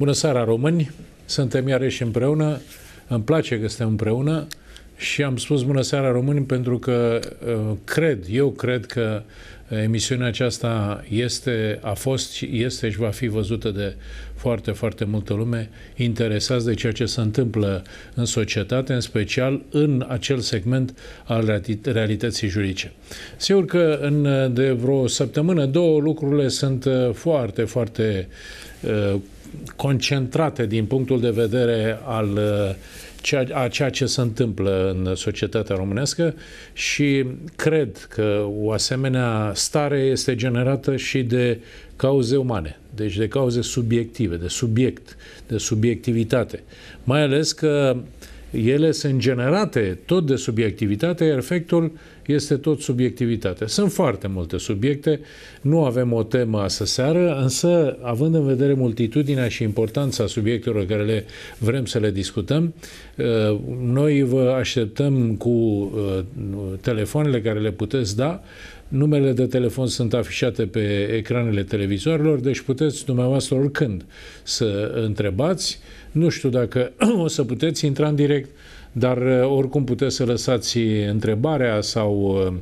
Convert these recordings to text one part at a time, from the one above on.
Bună seara, români! Suntem iarăși împreună. Îmi place că suntem împreună și am spus bună seara, români, pentru că uh, cred, eu cred că uh, emisiunea aceasta este, a fost, este și va fi văzută de foarte, foarte multă lume interesați de ceea ce se întâmplă în societate, în special în acel segment al realității juridice. Sigur că în, uh, de vreo săptămână, două lucrurile sunt foarte, foarte uh, concentrate din punctul de vedere al uh, a ceea ce se întâmplă în societatea românească și cred că o asemenea stare este generată și de cauze umane, deci de cauze subiective, de subiect, de subiectivitate. Mai ales că ele sunt generate tot de subiectivitate, iar efectul este tot subiectivitate. Sunt foarte multe subiecte, nu avem o temă asă seară, însă, având în vedere multitudinea și importanța subiectelor care le vrem să le discutăm, uh, noi vă așteptăm cu uh, telefoanele care le puteți da, Numele de telefon sunt afișate pe ecranele televizoarelor, deci puteți dumneavoastră oricând să întrebați. Nu știu dacă o să puteți intra în direct, dar uh, oricum puteți să lăsați întrebarea sau, uh,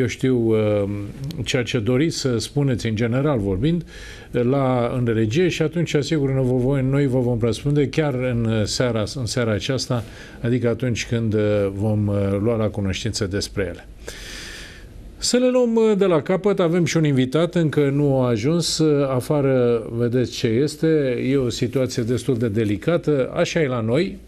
eu știu, uh, ceea ce doriți să spuneți în general vorbind la înregie și atunci, asigur, noi vă vom răspunde chiar în seara, în seara aceasta, adică atunci când vom lua la cunoștință despre ele. Să le luăm de la capăt. Avem și un invitat, încă nu a ajuns. Afară, vedeți ce este. E o situație destul de delicată. Așa e la noi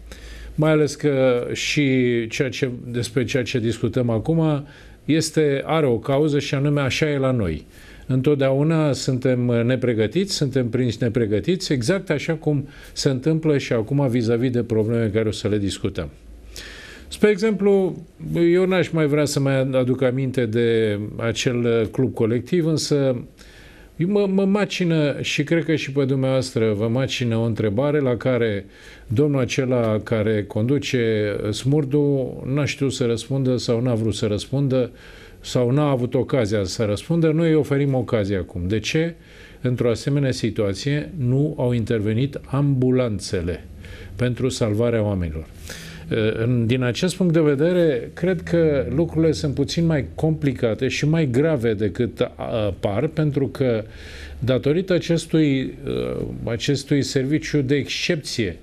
mai ales că și ceea ce, despre ceea ce discutăm acum este, are o cauză și anume așa e la noi. Întotdeauna suntem nepregătiți, suntem prinși nepregătiți, exact așa cum se întâmplă și acum vis-a-vis de probleme care o să le discutăm. Spre exemplu, eu n-aș mai vrea să mai aduc aminte de acel club colectiv, însă Mă, mă macină și cred că și pe dumneavoastră vă macină o întrebare la care domnul acela care conduce Smurdu n-a știut să răspundă sau n-a vrut să răspundă sau n-a avut ocazia să răspundă. Noi îi oferim ocazia acum. De ce? Într-o asemenea situație nu au intervenit ambulanțele pentru salvarea oamenilor. Eh, din acest punct de vedere, cred că lucrurile sunt puțin mai complicate și mai grave decât par, pentru că datorită acestui, eh, acestui serviciu de excepție,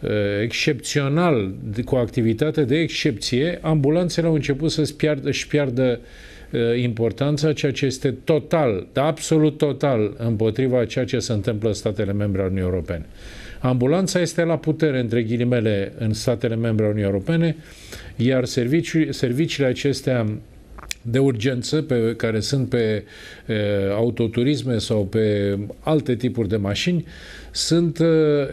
eh, excepțional, cu activitate de excepție, ambulanțele au început să-și piardă, își piardă importanța, ceea ce este total, absolut total împotriva ceea ce se întâmplă în statele membre ale Uniunii Europene. Ambulanța este la putere, între ghilimele, în statele membre ale Uniunii Europene, iar serviciu, serviciile acestea de urgență pe, care sunt pe e, autoturisme sau pe alte tipuri de mașini sunt e,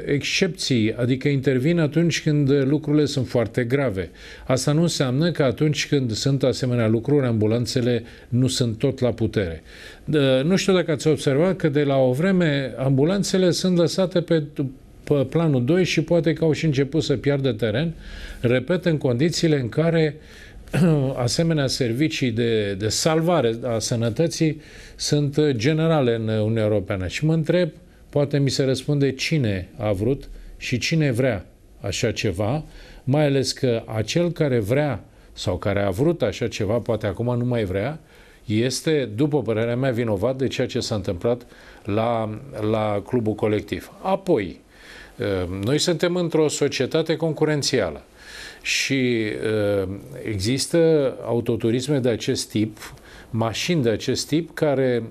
excepții, adică intervin atunci când lucrurile sunt foarte grave. Asta nu înseamnă că atunci când sunt asemenea lucruri, ambulanțele nu sunt tot la putere. De, nu știu dacă ați observat că de la o vreme ambulanțele sunt lăsate pe pe planul 2 și poate că au și început să piardă teren, repet, în condițiile în care asemenea servicii de, de salvare a sănătății sunt generale în Uniunea Europeană. Și mă întreb, poate mi se răspunde cine a vrut și cine vrea așa ceva, mai ales că acel care vrea sau care a vrut așa ceva, poate acum nu mai vrea, este, după părerea mea, vinovat de ceea ce s-a întâmplat la, la clubul colectiv. Apoi, Ehm, noi suntem într-o societate concurențială și ehm, există autoturisme de acest tip, mașini de acest tip care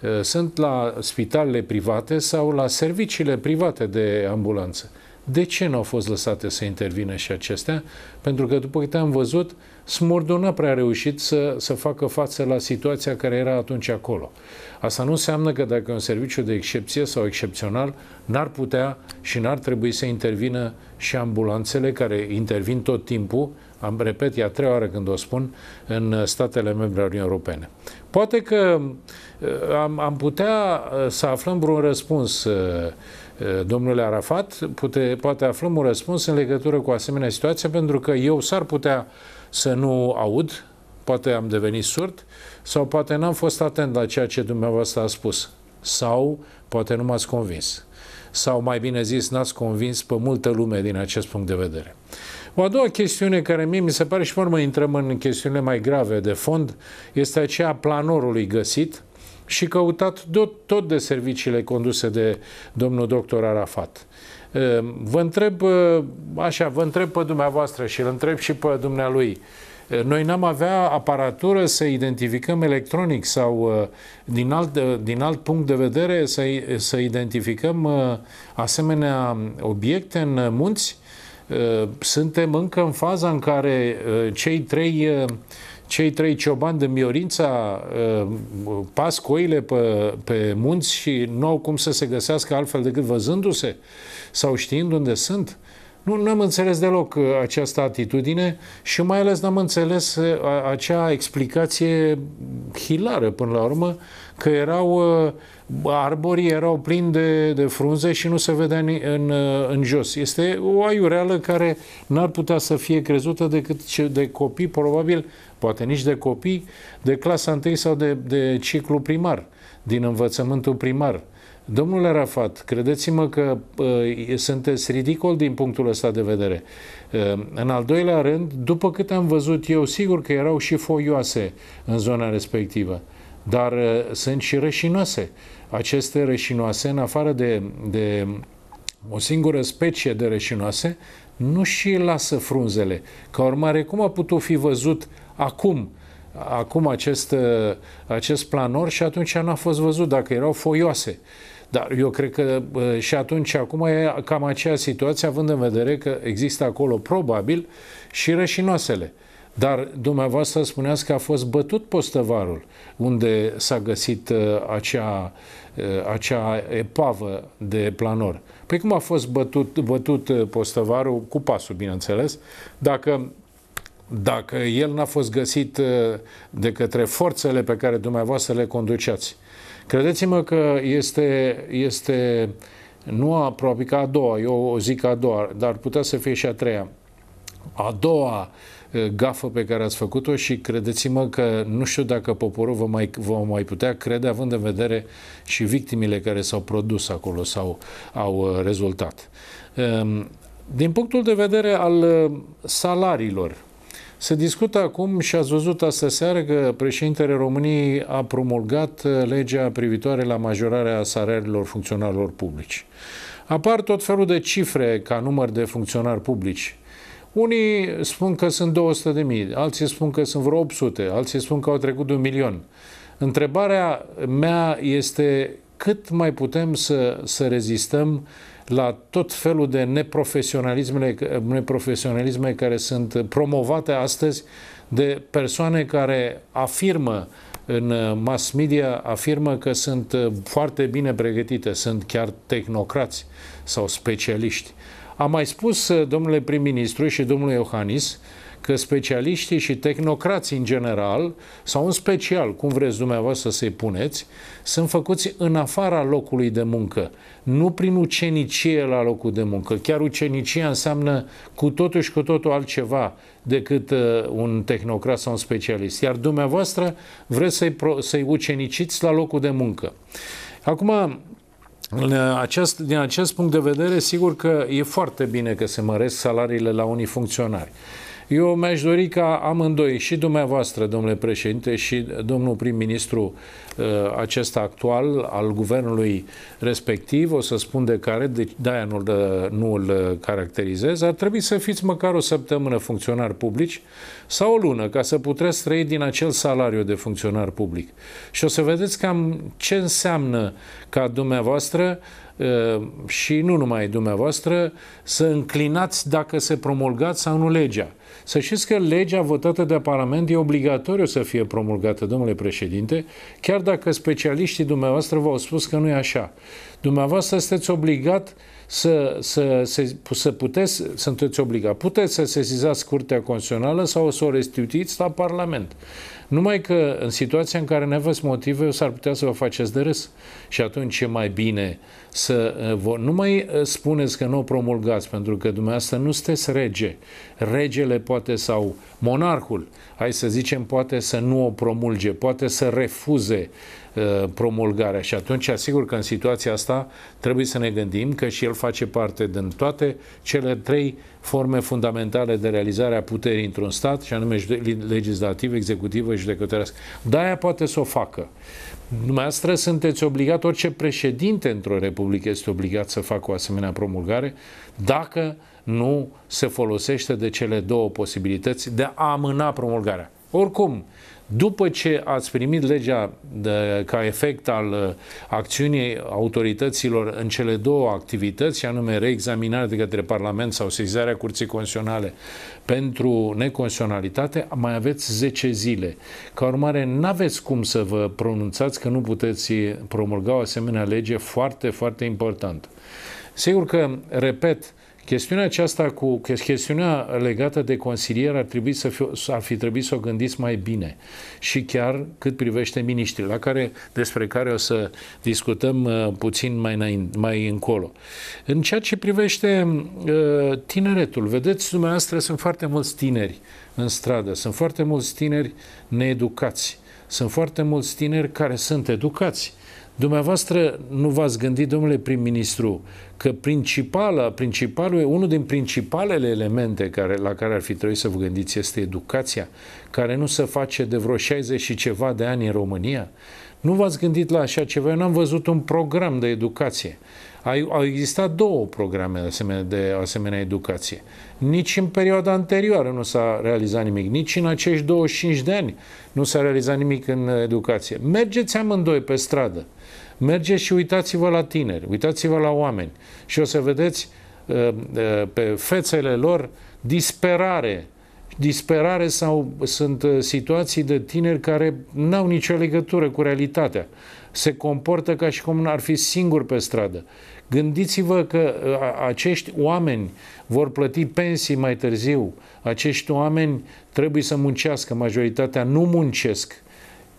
ehm, sunt la spitalele private sau la serviciile private de ambulanță. De ce nu au fost lăsate să intervină și acestea? Pentru că, după câte am văzut, Smurdu n-a prea reușit să, să facă față la situația care era atunci acolo. Asta nu înseamnă că dacă e un serviciu de excepție sau excepțional, n-ar putea și n-ar trebui să intervină și ambulanțele care intervin tot timpul, am repet, e a treia oară când o spun, în statele membre ale Uniunii Europene. Poate că uh, am, am putea uh, să aflăm vreun răspuns uh, domnule Arafat, pute, poate aflăm un răspuns în legătură cu asemenea situație, pentru că eu s-ar putea să nu aud, poate am devenit surd, sau poate n-am fost atent la ceea ce dumneavoastră a spus, sau poate nu m-ați convins, sau mai bine zis, n-ați convins pe multă lume din acest punct de vedere. O a doua chestiune care mie mi se pare și formă intrăm în chestiunile mai grave de fond este aceea planorului găsit și căutat tot, tot de serviciile conduse de domnul doctor Arafat. Ehm, vă întreb, ehm, așa, vă întreb pe dumneavoastră și îl întreb și pe dumnealui. Ehm, noi n-am avea aparatură să identificăm electronic sau din alt, din alt punct de vedere să, să identificăm asemenea obiecte în munți? Suntem încă în faza în care cei trei cei trei ciobani din Miorința uh, pas coile pe, pe munți și nu au cum să se găsească altfel decât văzându-se sau știind unde sunt. Nu, am înțeles deloc uh, această atitudine și mai ales n-am înțeles uh, acea explicație hilară până la urmă că erau arborii erau plini de, de frunze și nu se vedea în, în, în jos. Este o aiureală care n-ar putea să fie crezută decât de copii probabil poate nici de copii, de clasa 1 sau de, de ciclu primar, din învățământul primar. Domnule Rafat, credeți-mă că uh, sunteți ridicol din punctul ăsta de vedere. Uh, în al doilea rând, după cât am văzut eu, sigur că erau și foioase în zona respectivă, dar uh, sunt și rășinoase. Aceste rășinoase, în afară de, de o singură specie de rășinoase, nu și lasă frunzele. Ca urmare, cum a putut fi văzut acum acum acest, uh, acest planor și atunci n-a fost văzut dacă erau foioase. Dar eu cred că uh, și atunci, acum e cam aceea situație, având în vedere că există acolo probabil și rășinoasele. Dar dumneavoastră spuneați că a fost bătut postăvarul unde s-a găsit uh, acea, acea epavă de planor. Păi cum a fost bătut, bătut postăvarul? Cu pasul, bineînțeles. Dacă dacă el n-a fost găsit uh, de către forțele pe care dumneavoastră le conduceați. Credeți-mă că este, este nu a, ca a doua, eu o zic a doua, dar putea să fie și a treia. A doua uh, gafă pe care ați făcut-o și credeți-mă că nu știu dacă poporul vă mai, vă mai putea crede având în vedere și victimile care s-au produs acolo sau au uh, rezultat. Um, din punctul de vedere al salariilor, se discută acum și ați văzut astă seară că președintele României a promulgat uh, legea privitoare la majorarea salariilor funcționarilor publici. Apar tot felul de cifre ca număr de funcționari publici. Unii spun că sunt 200 de mii, alții spun că sunt vreo 800, alții spun că au trecut de un milion. Întrebarea mea este cât mai putem să, să rezistăm uh, la tot felul de neprofesionalisme, neprofesionalisme care sunt promovate astăzi de persoane care afirmă în mass media afirmă că sunt foarte bine pregătite, sunt chiar tehnocrați sau specialiști. Am mai spus domnule prim-ministru și domnule Iohannis că specialiștii și tehnocrații în general, sau în special, cum vreți dumneavoastră să-i puneți, sunt făcuți în afara locului de muncă, nu prin ucenicie la locul de muncă. Chiar ucenicia înseamnă cu totul și cu totul altceva decât uh, un tehnocrat sau un specialist. Iar dumneavoastră vreți să-i, pro- să-i uceniciți la locul de muncă. Acum, acest, din acest punct de vedere, sigur că e foarte bine că se măresc salariile la unii funcționari. Eu mi-aș dori ca amândoi, și dumneavoastră, domnule președinte, și domnul prim-ministru, Uh, acesta actual al guvernului respectiv, o să spun de care, de-aia nu, uh, nu îl uh, caracterizez, ar trebui să fiți măcar o săptămână funcționari publici sau o lună, ca să puteți trăi din acel salariu de funcționar public. Și o să vedeți cam ce înseamnă ca dumneavoastră și nu numai dumneavoastră, să înclinați dacă se promulgați sau nu legea. Să știți că legea votată de Parlament e obligatoriu să fie promulgată, domnule președinte, chiar dacă specialiștii dumneavoastră v-au spus că nu e așa. Dumneavoastră sunteți obligat să, să, să, să puteți, sunteți obligat, puteți să sesizați Curtea Constituțională sau să o restituiți la Parlament. Numai că în situația în care ne aveți motive, s-ar putea să vă faceți de râs. Și atunci e mai bine să uh, vă... Nu mai uh, spuneți că nu o promulgați, pentru că dumneavoastră nu sunteți rege. Regele poate sau monarhul, hai să zicem, poate să nu o promulge, poate să refuze uh, promulgarea și atunci asigur că în situația asta trebuie să ne gândim că și el face parte din toate cele trei uh, forme fundamentale de realizare a puterii într-un stat, și anume legislativ, executiv judecătorească. De-aia poate să o facă. Dumneavoastră sunteți obligat, orice președinte într-o republică este obligat să facă o asemenea promulgare, dacă nu se folosește de cele două posibilități de a amâna promulgarea. Oricum, după ce ați primit legea de, ca efect al uh, acțiunii autorităților în cele două activități, anume reexaminarea de către Parlament sau sezarea Curții Constituționale pentru neconstituționalitate, mai aveți 10 zile. Ca urmare, n-aveți cum să vă pronunțați că nu puteți promulga o asemenea lege foarte, foarte importantă. Sigur că, repet, Chestiunea aceasta cu chestiunea legată de consilier ar, trebui să fiu, ar fi trebuit să o gândiți mai bine și chiar cât privește miniștrii, la care, despre care o să discutăm uh, puțin mai, înain, mai încolo. În ceea ce privește uh, tineretul, vedeți, dumneavoastră, sunt foarte mulți tineri în stradă, sunt foarte mulți tineri needucați, sunt foarte mulți tineri care sunt educați, Dumneavoastră nu v-ați gândit, domnule prim-ministru, că principala, principalul, unul din principalele elemente care, la care ar fi trebuit să vă gândiți este educația, care nu se face de vreo 60 și ceva de ani în România? Nu v-ați gândit la așa ceva? Eu n-am văzut un program de educație. Au existat două programe asemenea de asemenea educație. Nici în perioada anterioară nu s-a realizat nimic, nici în acești 25 de ani nu s-a realizat nimic în educație. Mergeți amândoi pe stradă. Mergeți și uitați-vă la tineri, uitați-vă la oameni și o să vedeți uh, uh, pe fețele lor disperare. Disperare sau sunt uh, situații de tineri care n-au nicio legătură cu realitatea. Se comportă ca și cum ar fi singuri pe stradă. Gândiți-vă că acești oameni vor plăti pensii mai târziu. Acești oameni trebuie să muncească. Majoritatea nu muncesc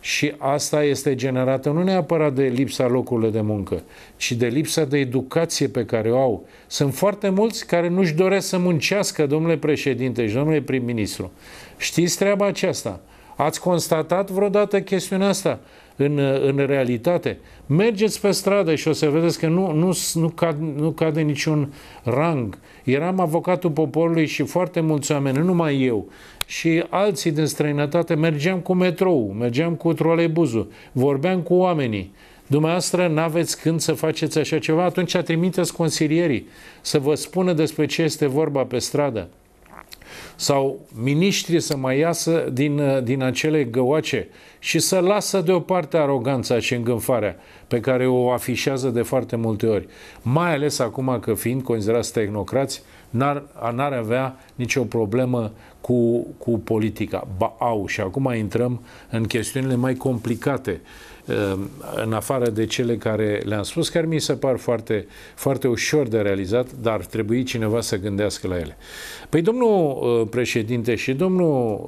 și asta este generată nu neapărat de lipsa locurilor de muncă, ci de lipsa de educație pe care o au. Sunt foarte mulți care nu-și doresc să muncească, domnule președinte și domnule prim-ministru. Știți treaba aceasta? Ați constatat vreodată chestiunea asta în, în realitate? Mergeți pe stradă și o să vedeți că nu, nu, nu, cad, nu cade niciun rang. Eram avocatul poporului și foarte mulți oameni, nu numai eu, și alții din străinătate, mergeam cu metrou, mergeam cu troleibuzul, vorbeam cu oamenii. Dumneavoastră n-aveți când să faceți așa ceva, atunci trimiteți consilierii să vă spună despre ce este vorba pe stradă. Sau miniștri să mai iasă din, din acele găoace și să lasă deoparte aroganța și îngânfarea pe care o afișează de foarte multe ori. Mai ales acum că fiind considerați tehnocrați, n-ar, n-ar avea nicio problemă cu, cu politica. Ba au, și acum intrăm în chestiunile mai complicate, uh, în afară de cele care le-am spus, care mi se par foarte, foarte ușor de realizat, dar ar trebui cineva să gândească la ele. Păi domnul uh, președinte și domnul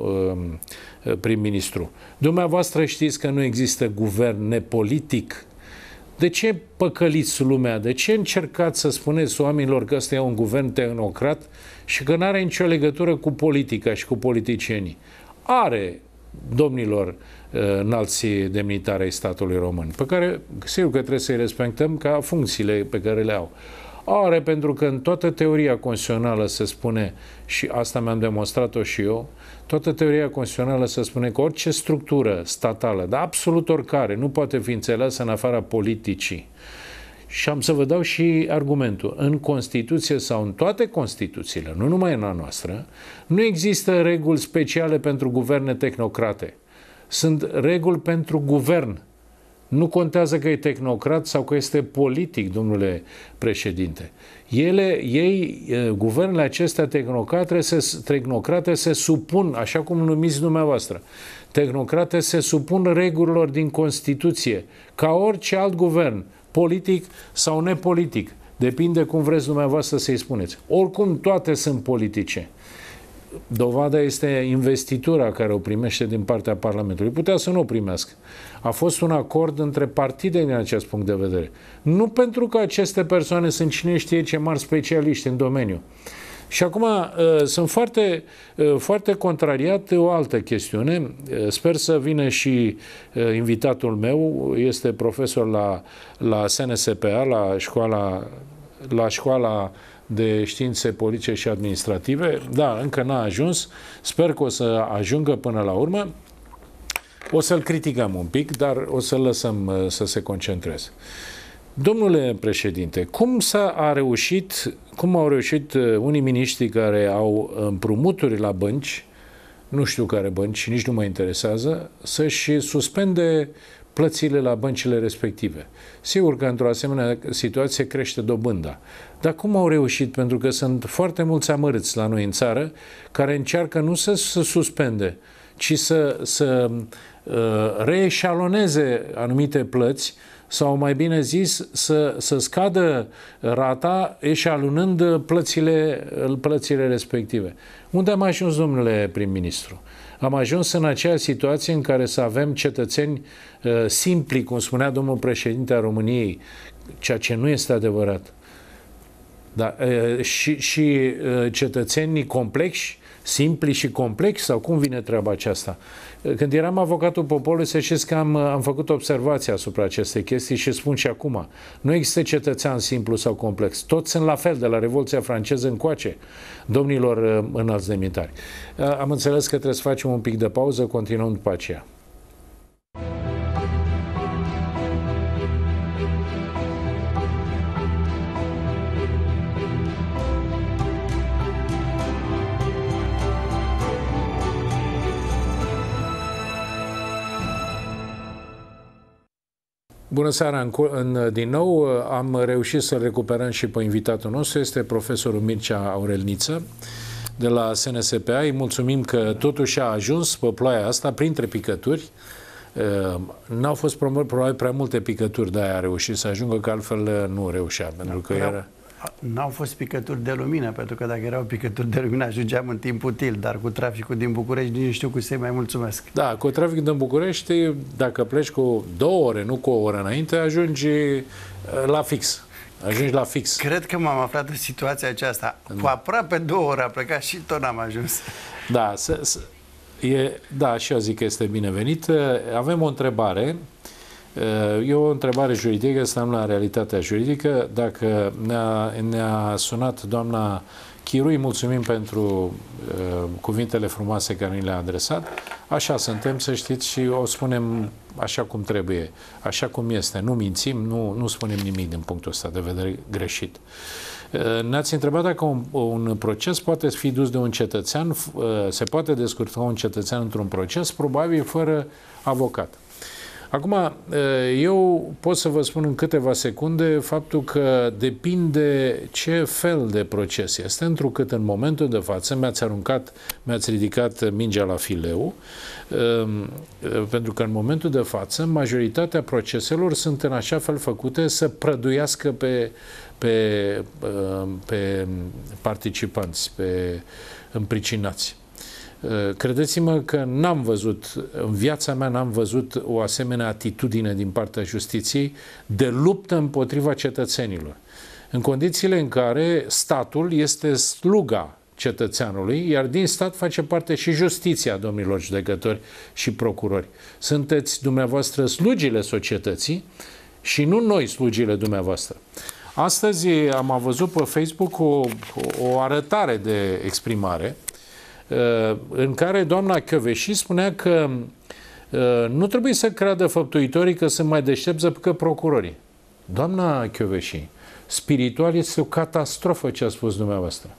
uh, prim-ministru, dumneavoastră știți că nu există guvern nepolitic de ce păcăliți lumea? De ce încercați să spuneți oamenilor că ăsta e un guvern tehnocrat și că nu are nicio legătură cu politica și cu politicienii? Are, domnilor uh, înalți demnitari ai statului român, pe care sigur că trebuie să-i respectăm ca funcțiile pe care le au. Are pentru că în toată teoria constituțională se spune, și asta mi-am demonstrat-o și eu, Toată teoria constituțională să spune că orice structură statală, dar absolut oricare, nu poate fi înțeleasă în afara politicii. Și am să vă dau și argumentul. În Constituție sau în toate Constituțiile, nu numai în a noastră, nu există reguli speciale pentru guverne tehnocrate. Sunt reguli pentru guvern. Nu contează că e tehnocrat sau că este politic, domnule președinte ele, ei, guvernele acestea tehnocrate se, tehnocrate se supun, așa cum numiți dumneavoastră, tehnocrate se supun regulilor din Constituție, ca orice alt guvern, politic sau nepolitic. Depinde cum vreți dumneavoastră să-i spuneți. Oricum, toate sunt politice. Dovada este investitura care o primește din partea Parlamentului. Putea să nu o primească. A fost un acord între partide din acest punct de vedere. Nu pentru că aceste persoane sunt cine știe ce mari specialiști în domeniu. Și acum uh, sunt foarte, uh, foarte contrariat o altă chestiune. Uh, sper să vină și invitatul meu, este profesor la, la SNSPA, la școala, la școala de științe politice și administrative. Da, încă n-a ajuns. Sper că o să ajungă până la urmă. O să-l criticăm un pic, dar o să-l lăsăm uh, să se concentreze. Domnule președinte, cum s-a a reușit, cum au reușit uh, unii miniștri care au împrumuturi la bănci, nu știu care bănci, nici nu mă interesează, să-și suspende plățile la băncile respective. Sigur că într-o asemenea situație crește dobânda. Dar cum au reușit? Pentru că sunt foarte mulți amărâți la noi în țară care încearcă nu să, se suspende, ci să, să uh, reeșaloneze anumite plăți sau mai bine zis să, să scadă rata eșalunând plățile, plățile respective. Unde am ajuns, domnule prim-ministru? am ajuns în acea situație în care să avem cetățeni uh, simpli, cum spunea domnul președinte al României, ceea ce nu este adevărat. Da, uh, și, și uh, cetățenii complexi simpli și complexi sau cum vine treaba aceasta? Când eram avocatul poporului, să știți că am, am făcut observația asupra acestei chestii și spun și acum. Nu există cetățean simplu sau complex. Toți sunt la fel, de la Revoluția franceză încoace, domnilor uh, înalți demnitari. Uh, am înțeles că trebuie să facem un pic de pauză, continuăm după aceea. Bună seara! În, în, din nou uh, am reușit să-l recuperăm și pe invitatul nostru, este profesorul Mircea Aurelniță de la SNSPA. Îi mulțumim că totuși a ajuns pe ploaia asta printre picături. Uh, n-au fost probabil prea multe picături, de-aia a reușit să ajungă, că altfel uh, nu reușea, da, pentru că era n-au fost picături de lumină, pentru că dacă erau picături de lumină ajungeam în timp util, dar cu traficul din București nici nu știu cu să mai mulțumesc. Da, cu traficul din București, dacă pleci cu două ore, nu cu o oră înainte, ajungi uh, la fix. Ajungi la fix. Cred că m-am aflat în situația aceasta. Da. Cu mm. aproape două ore a plecat și tot n-am ajuns. Da, să, să, e, da, și eu zic că este binevenit. Avem o întrebare E o întrebare juridică, stăm la realitatea juridică. Dacă ne-a, ne-a sunat doamna Chirui, mulțumim pentru uh, cuvintele frumoase care ni le-a adresat. Așa suntem, să știți, și o spunem așa cum trebuie, așa cum este. Nu mințim, nu, nu spunem nimic din punctul ăsta de vedere greșit. Ne-ați întrebat dacă un, un proces poate fi dus de un cetățean, se poate descurca un cetățean într-un proces, probabil fără avocat. Acum, eu pot să vă spun în câteva secunde faptul că depinde ce fel de proces este, întrucât în momentul de față mi-ați aruncat, mi-ați ridicat mingea la fileu, um, pentru că în momentul de față majoritatea proceselor sunt în așa fel făcute să prăduiască pe, pe, um, pe participanți, pe împricinați. Eh, credeți-mă că n-am văzut, în viața mea n-am văzut o asemenea atitudine din partea justiției de luptă împotriva cetățenilor. În condițiile în care statul este sluga cetățeanului, iar din stat face parte și justiția, domnilor judecători și procurori. Sunteți dumneavoastră slugile societății și nu noi slugile dumneavoastră. Astăzi am văzut pe Facebook o, o arătare de exprimare Uh, în care doamna Căveși spunea că uh, nu trebuie să creadă făptuitorii că sunt mai deștepți decât procurorii. Doamna Chioveși, spiritual este o catastrofă ce a spus dumneavoastră.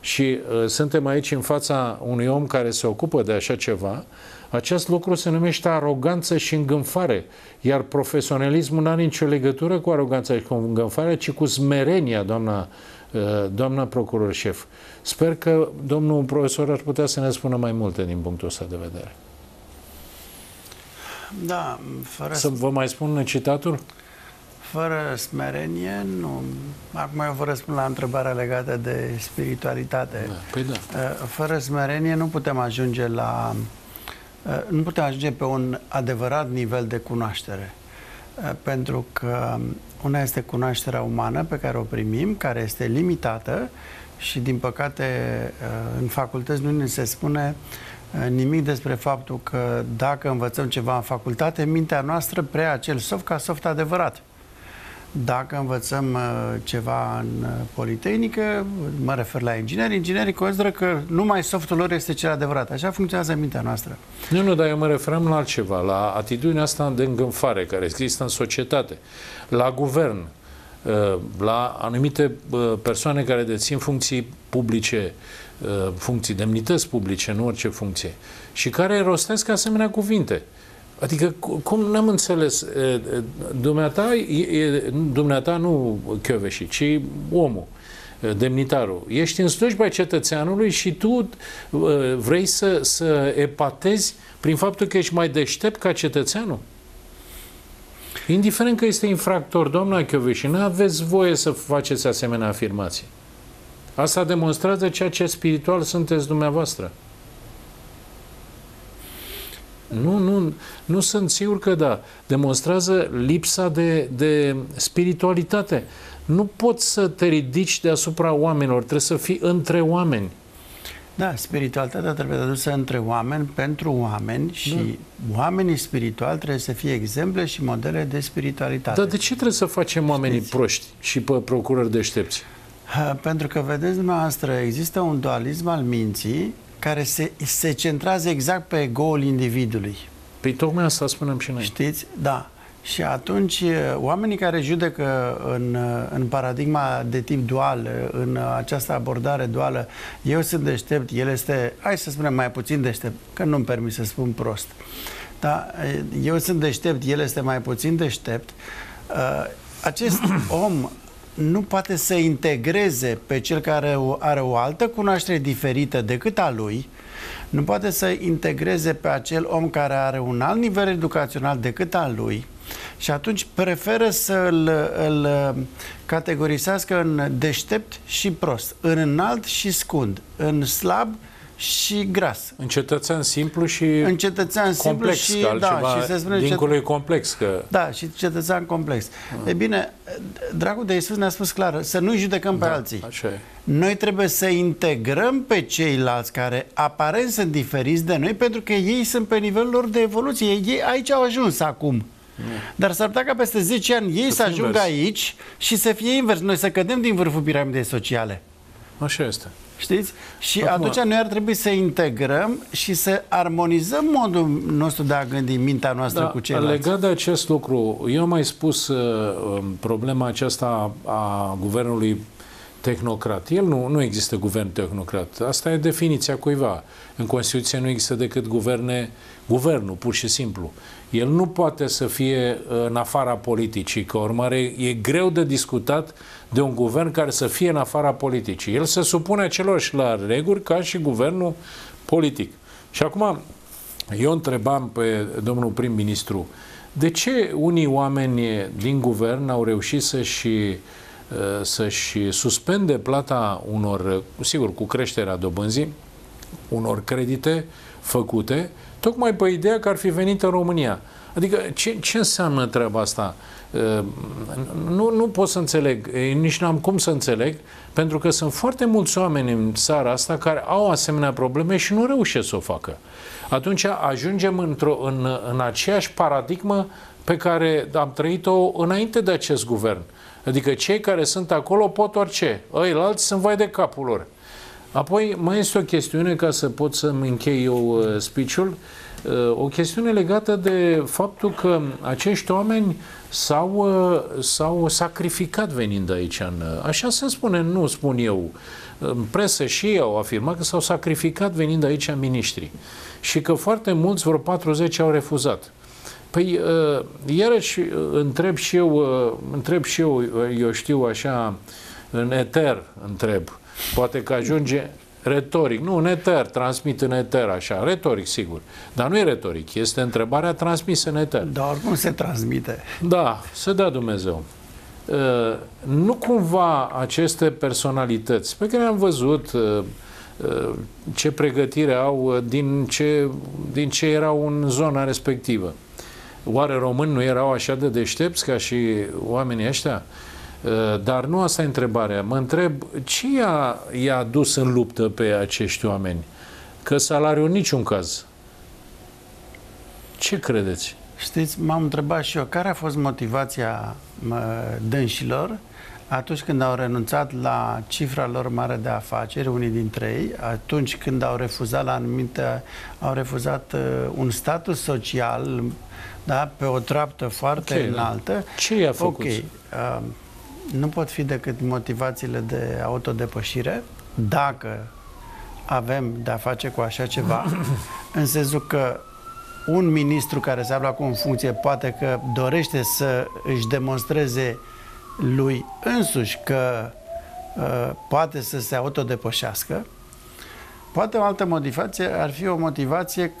Și uh, suntem aici în fața unui om care se ocupă de așa ceva. Acest lucru se numește aroganță și îngânfare, iar profesionalismul nu are nicio legătură cu aroganța și cu îngânfarea, ci cu smerenia, doamna Eh, doamna procuror șef, sper că domnul profesor ar putea să ne spună mai multe din punctul ăsta de vedere. Da, fără... Să vă mai spun citatul? Fără smerenie, nu. Acum eu vă răspund la întrebarea legată de spiritualitate. Da, păi da. Eh, fără smerenie nu putem ajunge la... Eh, nu putem ajunge pe un adevărat nivel de cunoaștere. Pentru că una este cunoașterea umană pe care o primim, care este limitată și, din păcate, uh, în facultăți nu ne se spune uh, nimic despre faptul că dacă învățăm ceva în facultate, mintea noastră prea acel soft ca soft adevărat dacă învățăm uh, ceva în uh, Politehnică, mă refer la ingineri, inginerii consideră că numai softul lor este cel adevărat. Așa funcționează mintea noastră. Nu, nu, dar eu mă referam la altceva, la atitudinea asta de îngânfare care există în societate, la guvern, uh, la anumite persoane care dețin funcții publice, funcții demnități publice, nu orice funcție, și care rostesc asemenea cuvinte. Adică, cum n-am înțeles, dumneata, dumneata nu Chioveși, ci omul, demnitarul. Ești în slujba cetățeanului și tu vrei să, să epatezi prin faptul că ești mai deștept ca cetățeanul? Indiferent că este infractor, doamna Chioveși, nu aveți voie să faceți asemenea afirmații. Asta demonstrează ceea ce spiritual sunteți dumneavoastră. Nu, nu, nu sunt sigur că da. Demonstrează lipsa de, de spiritualitate. Nu poți să te ridici deasupra oamenilor, trebuie să fii între oameni. Da, spiritualitatea trebuie adusă între oameni, pentru oameni și da. oamenii spirituali trebuie să fie exemple și modele de spiritualitate. Dar de ce trebuie să facem oamenii Știți? proști și pe procurări deștepți? Pentru că, vedeți dumneavoastră, există un dualism al minții care se, se centrează exact pe egoul individului. Păi tocmai asta spunem și noi. Știți? Da. Și atunci, eh, oamenii care judecă în, eh, în paradigma de tip dual, eh, în această abordare duală, eu sunt deștept, el este, hai să spunem, mai puțin deștept, că nu-mi permis să spun prost. Dar eu sunt deștept, el este mai puțin deștept. Acest om nu poate să integreze pe cel care are o altă cunoaștere diferită decât a lui, nu poate să integreze pe acel om care are un alt nivel educațional decât al lui și atunci preferă să îl, îl uh, categorisească în deștept și prost, în înalt și scund, în slab și gras. În cetățean simplu și în cetățean simplu complex, și, da, și se spune dincolo cet... e complex. Că... Da, și cetățean complex. Mm. E bine, dragul de Iisus ne-a spus clar, să nu judecăm da, pe alții. Așa e. Noi trebuie să integrăm pe ceilalți care aparent sunt diferiți de noi pentru că ei sunt pe nivelul lor de evoluție. Ei aici au ajuns acum. Dar s-ar putea ca peste 10 ani ei să, să ajungă invers. aici și să fie invers. Noi să cădem din vârful piramidei sociale. Așa este. Știți? Și Acum... atunci noi ar trebui să integrăm și să armonizăm modul nostru de a gândi mintea noastră da, cu ceilalți. Legat de acest lucru, eu am mai spus uh, um, problema aceasta a guvernului tehnocrat. El nu, nu există guvern tehnocrat. Asta e definiția cuiva. În Constituție nu există decât guverne, guvernul, pur și simplu. El nu poate să fie uh, în afara politicii, că urmare e greu de discutat uh, de un guvern care să fie în afara politicii. El se supune acelorși la reguli ca și guvernul politic. Și acum, eu întrebam pe domnul prim-ministru, de ce unii oameni din guvern au reușit să-și uh, să-și suspende plata unor, sigur, cu creșterea dobânzii, unor credite făcute, tocmai pe ideea că ar fi venit în România. Adică, ce, ce înseamnă treaba asta? Ehm, nu, nu pot să înțeleg, nici n-am cum să înțeleg, pentru că sunt foarte mulți oameni în țara asta care au asemenea probleme și nu reușesc să o facă. Atunci ajungem într-o, în, în aceeași paradigmă pe care am trăit-o înainte de acest guvern. Adică cei care sunt acolo pot orice, ăilalți sunt vai de capul lor. Apoi mai este o chestiune, ca să pot să-mi închei eu uh, speech-ul, uh, Eh, o chestiune legată de faptul că acești oameni s-au, eh, s-au sacrificat venind aici. În, eh, așa se spune, nu spun eu. În presă și ei au afirmat că s-au sacrificat venind aici miniștri și că foarte mulți, vreo 40, au refuzat. Păi, iarăși întreb și eu, întreb și eu, eu știu așa, în eter întreb, poate că ajunge retoric, nu, în eter, transmit în eter, așa, retoric, sigur. Dar nu e retoric, este întrebarea transmisă în eter. Dar oricum se transmite. Da, să dea Dumnezeu. Uh, nu cumva aceste personalități pe care am văzut uh, uh, ce pregătire au din ce, din ce erau în zona respectivă. Oare români nu erau așa de deștepți ca și oamenii ăștia? Eh, dar nu asta e întrebarea. Mă întreb ce i-a, i-a dus în luptă pe acești oameni? Că salariul niciun caz. Ce credeți? Știți, m-am întrebat și eu care a fost motivația mă, dânșilor atunci când au renunțat la cifra lor mare de afaceri, unii dintre ei, atunci când au refuzat la anumite, au refuzat uh, un status social, da, pe o treaptă foarte okay, înaltă. Da. Ce i-a făcut? Okay, ehm, uh, nu pot fi decât motivațiile de autodepășire dacă avem de-a face cu așa ceva, în sensul că un ministru care se află acum în funcție poate că dorește să își demonstreze lui însuși că uh, poate să se autodepășească, Poate o altă motivație ar fi o motivație,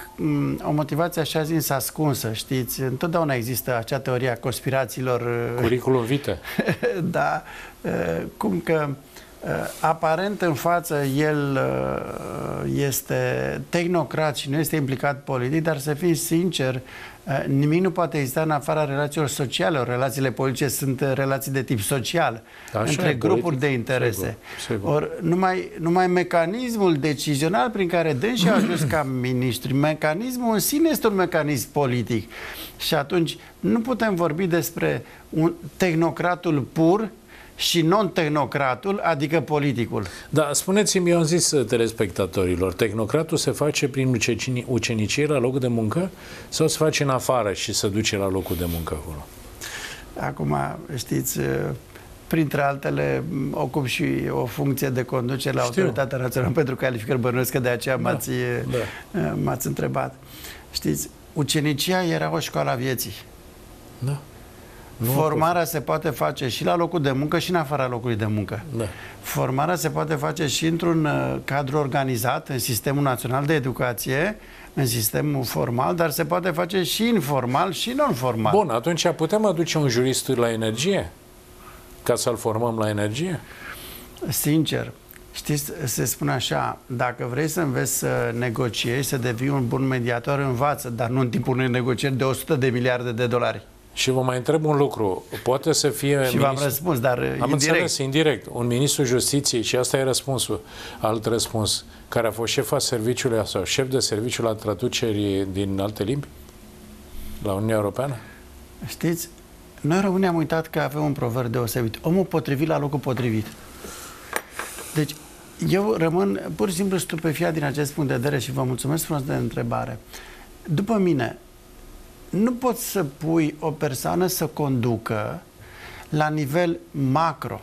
o motivație așa zis ascunsă, știți? Întotdeauna există acea teoria conspirațiilor... Uh, Curiculum vite. da, uh, cum că uh, aparent în față el este tehnocrat și nu este implicat politic, dar să fii sincer, Eh, nimic nu poate exista în afara relațiilor sociale. Relațiile politice sunt eh, relații de tip social, da, între grupuri politic, de interese. Sigur, sigur. Or, numai, numai mecanismul decizional prin care dânsii au ajuns ca ministri, mecanismul în sine este un mecanism politic. Și atunci nu putem vorbi despre un tehnocratul pur și non-tehnocratul, adică politicul. Da, spuneți-mi, eu am zis uh, telespectatorilor, tehnocratul se face prin ucenicie la locul de muncă sau se face în afară și se duce la locul de muncă acolo? Acum, știți, uh, printre altele, ocup și o funcție de conducere la Știu. Autoritatea Națională pentru Calificări Bănuiesc, că de aceea da. m-ați, uh, da. m-ați întrebat. Știți, ucenicia era o școală a vieții. Da. Nu Formarea se poate face și la locul de muncă și în afara locului de muncă. Da. Formarea se poate face și într-un uh, cadru organizat, în sistemul național de educație, în sistemul formal, dar se poate face și informal și non-formal. Bun, atunci putem aduce un jurist la energie? Ca să-l formăm la energie? Sincer, știți, se spune așa, dacă vrei să înveți să negociezi, să devii un bun mediator, învață, dar nu în timpul unei negocieri de 100 de miliarde de dolari. Și vă mai întreb un lucru. Poate să fie... Și ministru... v-am răspuns, dar Am uh, indirect. înțeles, indirect. Un ministru justiției, și asta e răspunsul, alt răspuns, care a fost șefa serviciului sau șef de serviciu la traduceri din alte limbi? La Uniunea Europeană? Știți, noi români am uitat că avem un proverb deosebit. Omul potrivit la locul potrivit. Deci, eu rămân pur și simplu stupefiat din acest punct de vedere și vă mulțumesc frumos de întrebare. După mine, nu poți să pui o persoană să conducă la nivel macro.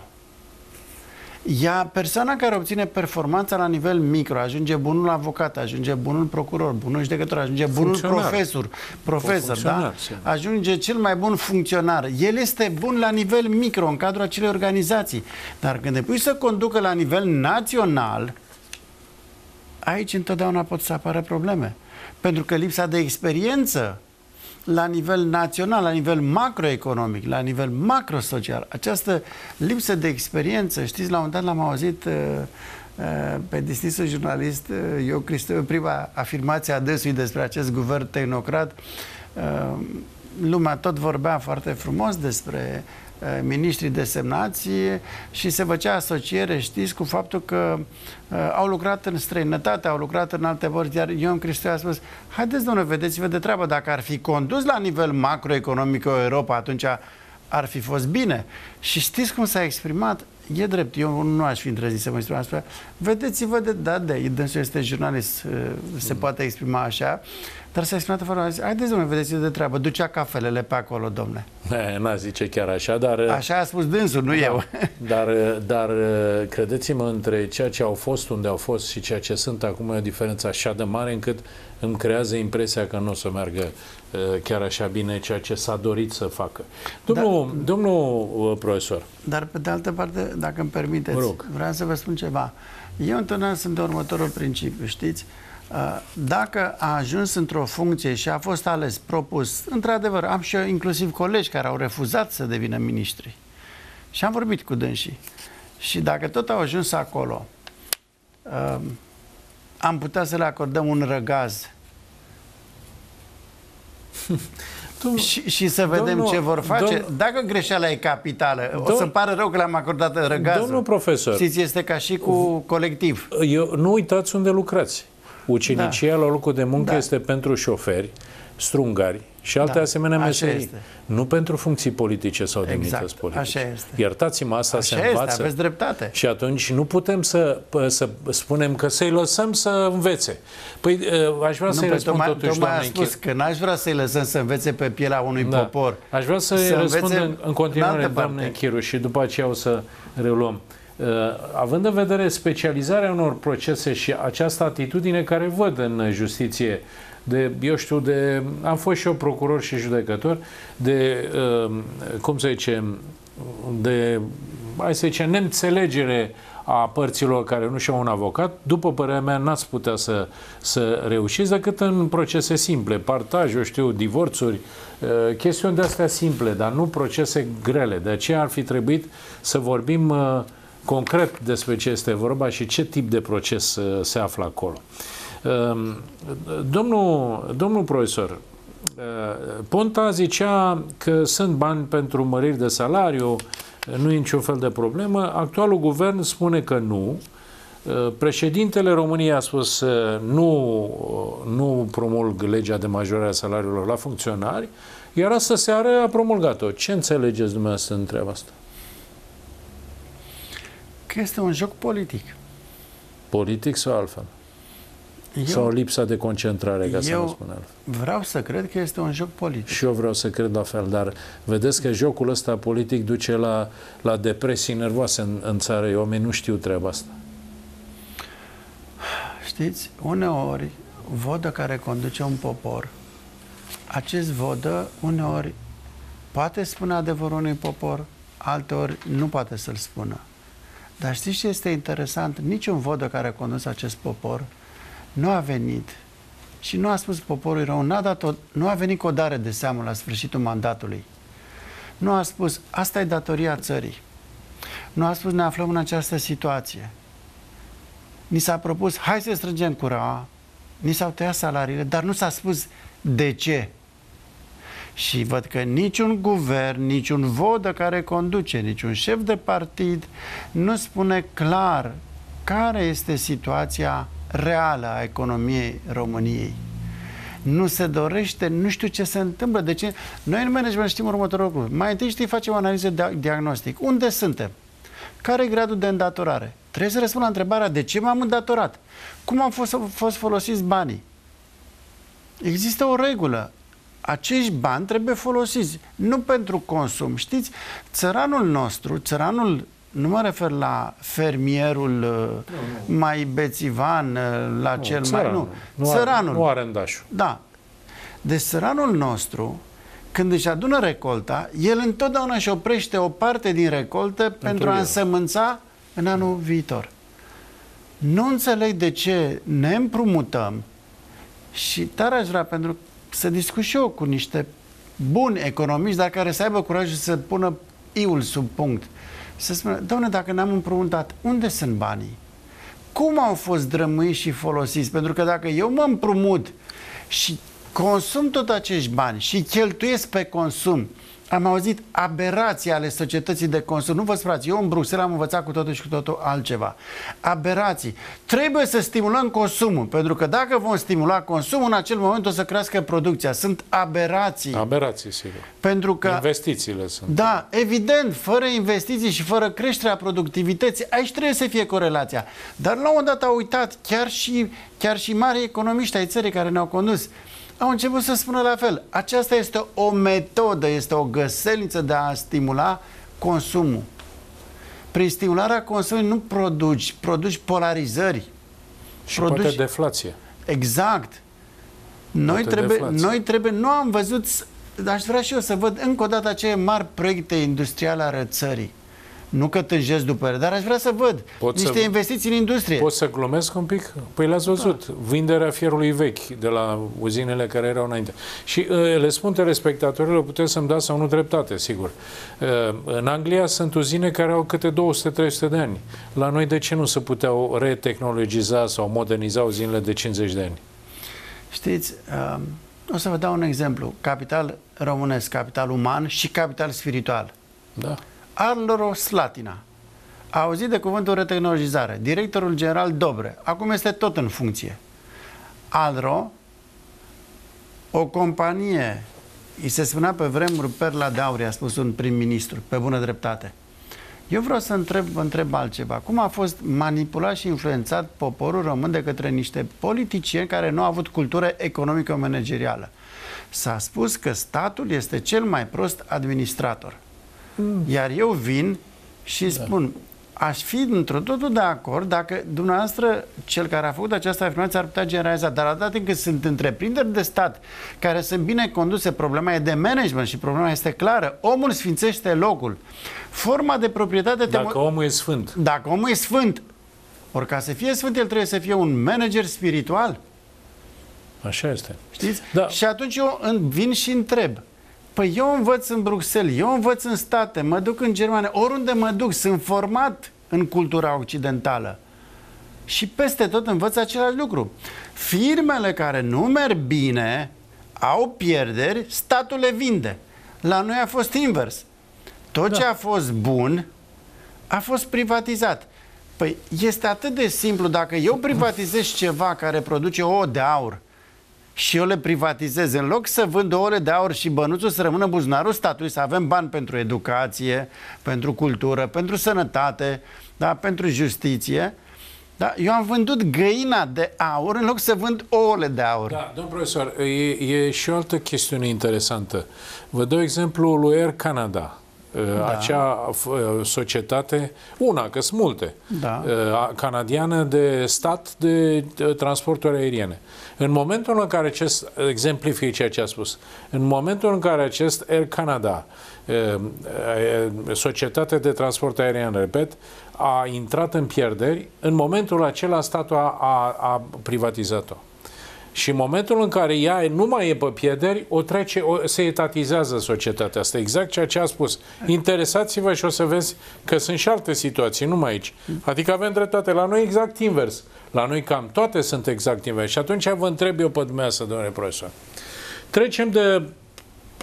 Ea, persoana care obține performanța la nivel micro, ajunge bunul avocat, ajunge bunul procuror, bunul judecător, ajunge bunul profesor, profesor, da? Ajunge cel mai bun funcționar. El este bun la nivel micro, în cadrul acelei organizații. Dar când te pui să conducă la nivel național, aici întotdeauna pot să apară probleme. Pentru că lipsa de experiență la nivel național, la nivel macroeconomic, la nivel macrosocial. Această lipsă de experiență, știți, la un dat l-am auzit uh, uh, pe distinsul jurnalist uh, eu Cristo, prima afirmație a dânsului despre acest guvern tehnocrat lumea tot vorbea foarte frumos despre Eh, miniștri desemnați și se făcea asociere, știți, cu faptul că eh, au lucrat în străinătate, au lucrat în alte părți, iar Ion Cristoi a spus, haideți, domnule, vedeți-vă de treabă, dacă ar fi condus la nivel macroeconomic o Europa, atunci ar fi fost bine. Și știți cum s-a exprimat? E drept, eu nu aș fi întrezit să mă exprim astfel. Vedeți-vă de, da, de, dânsul este jurnalist, eh, se mm. poate exprima așa. Dar s-a exprimat fără zis, haideți, domnule, vedeți de treabă, ducea cafelele pe acolo, domnule. N-a zice chiar așa, dar... Așa a spus dânsul, nu da, eu. Dar, dar credeți-mă, între ceea ce au fost, unde au fost și ceea ce sunt acum, e o diferență așa de mare încât îmi creează impresia că nu o să meargă uh, chiar așa bine ceea ce s-a dorit să facă. Domnul, dar, domnul uh, profesor. Dar, pe de altă parte, dacă îmi permiteți, vreau să vă spun ceva. Eu întotdeauna sunt de următorul principiu, știți? Uh, dacă a ajuns într-o funcție și a fost ales, propus, într-adevăr, am și eu inclusiv colegi care au refuzat să devină miniștri. Și am vorbit cu dânsii. Și dacă tot au ajuns acolo, uh, am putea să le acordăm un răgaz și, și să vedem domnul, ce vor face. Domn, Dacă greșeala e capitală, domn, o să-mi pară rău că le-am acordat răgazul. Domnul profesor. Știți, este ca și cu colectiv. Eu, nu uitați unde lucrați ucinicia da. la da. locul de muncă da. este pentru șoferi, strungari și alte da. asemenea meserii. Nu pentru funcții politice sau exact. demnități politice. Așa este. Iertați-mă, asta Așa se este. învață. Aveți dreptate. Și atunci nu putem să, să spunem că să-i lăsăm să învețe. Păi ă, aș vrea să-i păi, răspund tocmai, totuși, tocmai doamne spus că n-aș vrea să-i lăsăm să învețe pe pielea unui da. popor. Aș vrea să-i să răspund în, în continuare, în doamne Chiru, și după aceea o să reluăm. Uh, având în vedere specializarea unor procese și această atitudine care văd în justiție de, eu știu, de, am fost și eu procuror și judecător, de, uh, cum să zicem, de, hai să zicem, neînțelegere a părților care nu și-au un avocat, după părerea mea, n-ați putea să, să reușiți decât în procese simple, partaj, eu știu, divorțuri, uh, chestiuni de astea simple, dar nu procese grele. De aceea ar fi trebuit să vorbim uh, concret despre ce este vorba și ce tip de proces uh, se află acolo. Um, domnul, domnul profesor, uh, Ponta zicea că sunt bani pentru măriri de salariu, nu e niciun fel de problemă. Actualul guvern spune că nu. Uh, președintele României a spus nu, nu promulg legea de majorare a salariilor la funcționari, iar asta seară a promulgat-o. Ce înțelegeți dumneavoastră în treaba asta? că este un joc politic. Politic sau altfel? Eu, sau lipsa de concentrare, ca să nu spun altfel. vreau să cred că este un joc politic. Și eu vreau să cred la fel, dar vedeți că jocul ăsta politic duce la, la depresii nervoase în, în țară. Eu oamenii nu știu treaba asta. Știți, uneori vodă care conduce un popor, acest vodă uneori poate spune adevărul unui popor, alteori nu poate să-l spună. Dar știți ce este interesant? Niciun vodă care a condus acest popor nu a venit și nu a spus poporului rău, a dat o, nu a venit cu o dare de seamă la sfârșitul mandatului. Nu a spus, asta e datoria țării. Nu a spus, ne aflăm în această situație. Ni s-a propus, hai să strângem curaua, ni s-au tăiat salariile, dar nu s-a spus de ce și văd că niciun guvern, niciun vodă care conduce, niciun șef de partid nu spune clar care este situația reală a economiei României. Nu se dorește, nu știu ce se întâmplă. De ce? Noi în management știm următorul lucru. Mai întâi știi, facem o analiză de diagnostic. Unde suntem? Care e gradul de îndatorare? Trebuie să răspund la întrebarea de ce m-am îndatorat? Cum am fost, fost folosiți banii? Există o regulă acești bani trebuie folosiți, nu pentru consum. Știți, țăranul nostru, țăranul nu mă refer la fermierul uh, nu, nu. mai bețivan, uh, la nu, cel țăranul. mai... Nu, nu țăranul. Nu arendașul. Da. Deci țăranul nostru, când își adună recolta, el întotdeauna își oprește o parte din recoltă pentru, pentru a însămânța în anul viitor. Nu înțeleg de ce ne împrumutăm și tare aș vrea, pentru să discut și eu cu niște buni economiști, dar care să aibă curajul să pună iul sub punct. Să spună, doamne, dacă ne-am împrumutat, unde sunt banii? Cum au fost drămâiți și folosiți? Pentru că dacă eu mă împrumut și consum tot acești bani și cheltuiesc pe consum, am auzit aberații ale societății de consum. Nu vă sprați, eu în Bruxelles am învățat cu totul și cu totul altceva. Aberații. Trebuie să stimulăm consumul, pentru că dacă vom stimula consumul, în acel moment o să crească producția. Sunt aberații. Aberații, sigur. Pentru că... Investițiile sunt. Da, evident, fără investiții și fără creșterea productivității, aici trebuie să fie corelația. Dar la un dat au uitat chiar și, chiar și mari economiști ai țării care ne-au condus au început să spună la fel. Aceasta este o metodă, este o găselință de a stimula consumul. Prin stimularea consumului nu produci, produci polarizări. Și produci... poate deflație. Exact. Noi trebuie, deflație. noi trebuie, nu am văzut, dar aș vrea și eu să văd încă o dată acele mari proiecte industriale ale țării nu că tânjesc după ele, dar aș vrea să văd pot niște să, investiții în industrie. Pot să glumesc un pic? Păi l-ați văzut. Da. Vinderea fierului vechi de la uzinele care erau înainte. Și uh, le spun telespectatorilor, puteți să-mi dați sau nu dreptate, sigur. Uh, în Anglia sunt uzine care au câte 200-300 de ani. La noi de ce nu se puteau retehnologiza sau moderniza uzinele de 50 de ani? Știți, uh, o să vă dau un exemplu. Capital românesc, capital uman și capital spiritual. Da. Arloro Slatina a auzit de cuvântul retehnologizare, directorul general Dobre, acum este tot în funcție. Adro, o companie, îi se spunea pe vremuri Perla de Aurie, a spus un prim-ministru, pe bună dreptate. Eu vreau să întreb, întreb altceva. Cum a fost manipulat și influențat poporul român de către niște politicieni care nu au avut cultură economică-managerială? S-a spus că statul este cel mai prost administrator. Iar eu vin și da. spun, aș fi într totul de acord dacă dumneavoastră, cel care a făcut această afirmație, ar putea generaliza. Dar atâta timp cât sunt întreprinderi de stat care sunt bine conduse, problema e de management și problema este clară. Omul sfințește locul. Forma de proprietate... Dacă te... omul e sfânt. Dacă omul e sfânt. Ori ca să fie sfânt, el trebuie să fie un manager spiritual. Așa este. Știți? Da. Și atunci eu vin și întreb. Păi eu învăț în Bruxelles, eu învăț în state, mă duc în Germania, oriunde mă duc, sunt format în cultura occidentală. Și peste tot învăț același lucru. Firmele care nu merg bine, au pierderi, statul le vinde. La noi a fost invers. Tot da. ce a fost bun a fost privatizat. Păi este atât de simplu, dacă eu privatizez ceva care produce o de aur, și eu le privatizez în loc să vând ore de aur și bănuțul să rămână buzunarul statului, să avem bani pentru educație, pentru cultură, pentru sănătate, da, pentru justiție. Da? Eu am vândut găina de aur în loc să vând ouăle de aur. Da, domn profesor, e, e și o altă chestiune interesantă. Vă dau exemplu, lui Air Canada. Da. Acea uh, societate, una, că sunt multe, da. Uh, canadiană de stat de transporturi aeriene. În momentul în care acest, exemplific ceea ce a spus, în momentul în care acest Air Canada, uh, societate de transport aerian, repet, a intrat în pierderi, în momentul acela statul a, a, a privatizat-o. Și în momentul în care ea nu mai e pe pierderi, o trece, o, se etatizează societatea asta. Exact ceea ce a spus. Interesați-vă și o să vezi că sunt și alte situații, numai aici. Adică avem dreptate. La noi exact invers. La noi cam toate sunt exact invers. Și atunci vă întreb eu pe dumneavoastră, domnule profesor. Trecem de,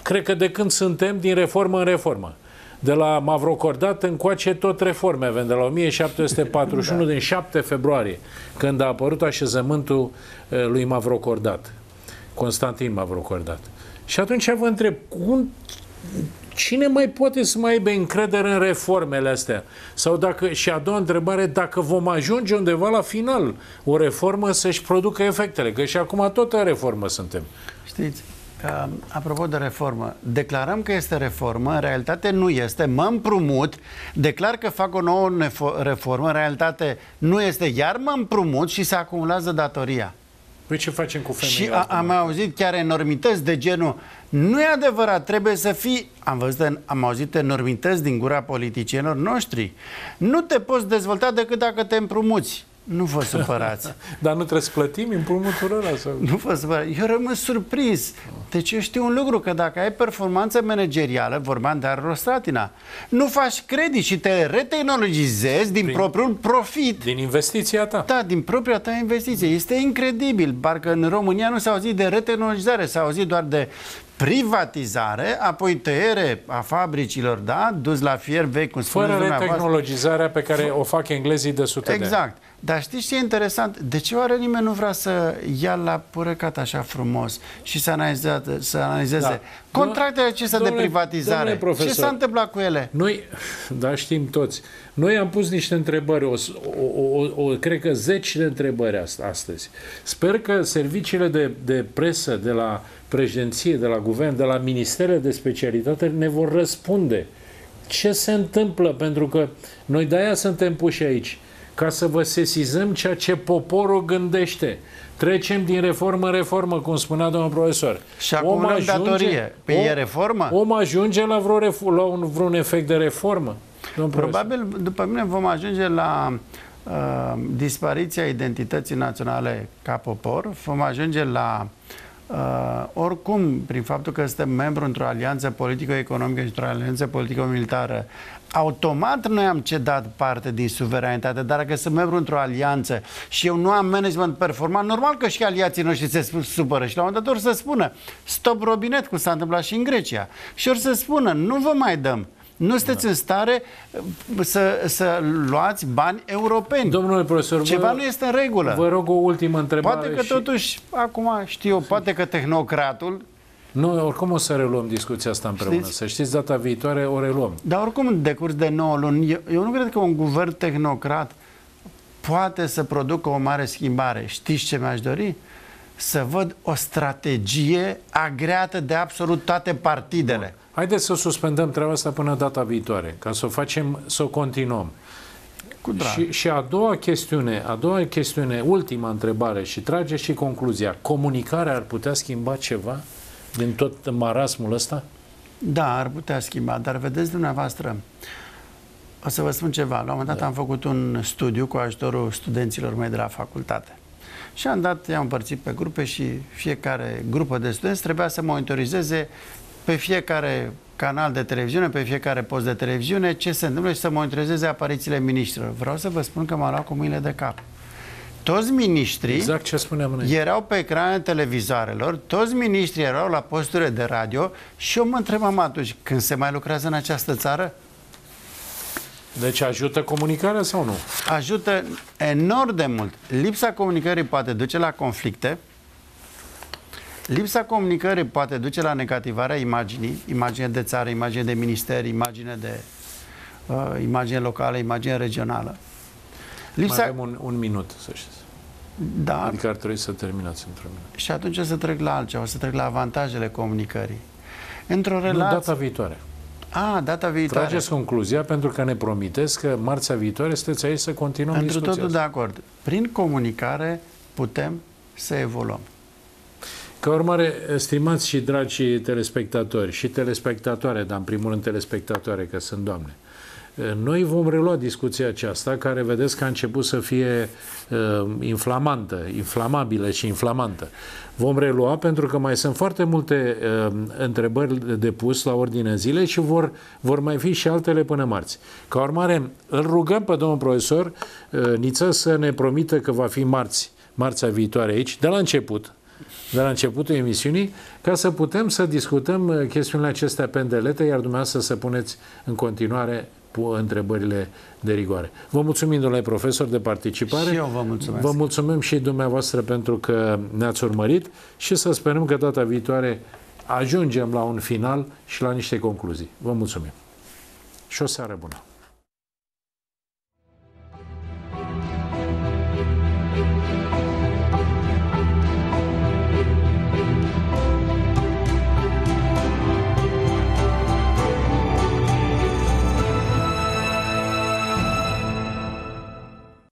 cred că de când suntem, din reformă în reformă de la Mavrocordat încoace tot reforme avem, de la 1741 da. din 7 februarie, când a apărut așezământul eh, lui Mavrocordat, Constantin Mavrocordat. Și atunci vă întreb, cum, cine mai poate să mai aibă încredere în reformele astea? Sau dacă, și a doua întrebare, dacă vom ajunge undeva la final, o reformă să-și producă efectele, că și acum tot în reformă suntem. Știți, Apropo de reformă, declarăm că este reformă, în realitate nu este, mă împrumut, declar că fac o nouă reformă, în realitate nu este, iar mă împrumut și se acumulează datoria. Păi ce facem cu femeia? Și a, am auzit chiar enormități de genul nu e adevărat, trebuie să fii am, văzut, am auzit enormități din gura politicienilor noștri. Nu te poți dezvolta decât dacă te împrumuți. Nu vă supărați. Dar nu trebuie să plătim împrumutul ăla? Sau... Nu vă supărați. Eu rămân surprins. Deci eu știu un lucru, că dacă ai performanță managerială, vorbeam de arrostratina, nu faci credit și te retehnologizezi din, din propriul profit. Din investiția ta. Da, din propria ta investiție. Este incredibil. Parcă în România nu s-a auzit de retehnologizare, s-a auzit doar de privatizare, apoi tăiere a fabricilor, da, dus la fier vechi, cum Fără retehnologizarea pe care F- o fac englezii de sute exact. de ani. Exact. Dar știți ce e interesant? De ce oare nimeni nu vrea să ia la purăcat așa frumos și să analizeze, să analizeze da. contractele acestea domnule, de privatizare? Profesor, ce s-a întâmplat cu ele? Noi, da, știm toți. Noi am pus niște întrebări, o, o, o, o, cred că zeci de întrebări astăzi. Sper că serviciile de, de presă de la președinție, de la guvern, de la ministerele de specialitate ne vor răspunde ce se întâmplă, pentru că noi de-aia suntem puși aici ca să vă sesizăm ceea ce poporul gândește. Trecem din reformă în reformă, cum spunea domnul profesor. Și acum om ajunge, datorie. Pe păi om, e reformă? Om ajunge la, vreo la un, vreun efect de reformă. Probabil, după mine, vom ajunge la uh, dispariția identității naționale ca popor. Vom ajunge la Uh, oricum, prin faptul că suntem membru într-o alianță politică-economică și într-o alianță politică militară automat noi am cedat parte din suveranitate, dar dacă sunt membru într-o alianță și eu nu am management performant, normal că și aliații noștri se supără și la un moment dat or să spună stop robinet, cum s-a întâmplat și în Grecia. Și or să spună nu vă mai dăm. Nu sunteți da. în stare uh, să, să luați bani europeni. Domnule profesor, ceva vă, nu este în regulă. Vă rog o ultimă întrebare. Poate că și... totuși, acum știu, poate că tehnocratul noi oricum o să reluăm discuția asta împreună. Știți? Să știți, data viitoare o reluăm. Dar oricum, în decurs de 9 luni, eu, eu nu cred că un guvern tehnocrat poate să producă o mare schimbare. Știți ce mi-aș dori? Să văd o strategie agreată de absolut toate partidele. Bun. Haideți să suspendăm treaba asta până data viitoare, ca să o facem, să o continuăm. Cu drag. Și, și a doua chestiune, a doua chestiune, ultima întrebare și trage și concluzia. Comunicarea ar putea schimba ceva? din tot marasmul ăsta? Da, ar putea schimba, dar vedeți dumneavoastră, o să vă spun ceva. La un moment dat da. am făcut un studiu cu ajutorul studenților mei de la facultate. Și am dat, i-am împărțit pe grupe și fiecare grupă de studenți trebuia să monitorizeze pe fiecare canal de televiziune, pe fiecare post de televiziune, ce se întâmplă și să monitorizeze aparițiile miniștrilor. Vreau să vă spun că m-am luat cu mâinile de cap toți miniștrii exact ce spuneam noi. erau pe ecranele televizoarelor, toți miniștrii erau la posturile de radio și eu mă întrebam atunci, când se mai lucrează în această țară? Deci ajută comunicarea sau nu? Ajută enorm de mult. Lipsa comunicării poate duce la conflicte, Lipsa comunicării poate duce la negativarea imaginii, imagine de țară, imagine de minister, imagine de uh, imagine locală, imagine regională. Lipsa... Mai avem un, un minut, să știți. Da. Adică ar trebui să terminați într-un minut. Și atunci o să trec la altceva, o să trec la avantajele comunicării. Într-o relație... data viitoare. A, data viitoare. Trageți concluzia pentru că ne promiteți că marțea viitoare sunteți aici să continuăm Într discuția totul de acord. Prin comunicare putem să evoluăm. Ca urmare, stimați și dragi telespectatori și telespectatoare, dar în primul rând telespectatoare, că sunt doamne, uh, noi vom relua discuția aceasta, care vedeți că a început să fie uh, inflamantă, inflamabilă și inflamantă. Vom relua pentru că mai sunt foarte multe uh, întrebări de pus la ordine zile și vor, vor mai fi și altele până marți. Ca urmare, îl rugăm pe domnul profesor uh, Niță să ne promită că va fi marți, marțea viitoare aici, de la început, de la începutul emisiunii, ca să putem să discutăm uh, chestiunile acestea pendelete, iar dumneavoastră să puneți în continuare întrebările de rigoare. Vă mulțumim, domnule profesor, de participare. Și eu vă mulțumesc. Vă mulțumim și dumneavoastră pentru că ne-ați urmărit și să sperăm că data viitoare ajungem la un final și la niște concluzii. Vă mulțumim. Și o seară bună.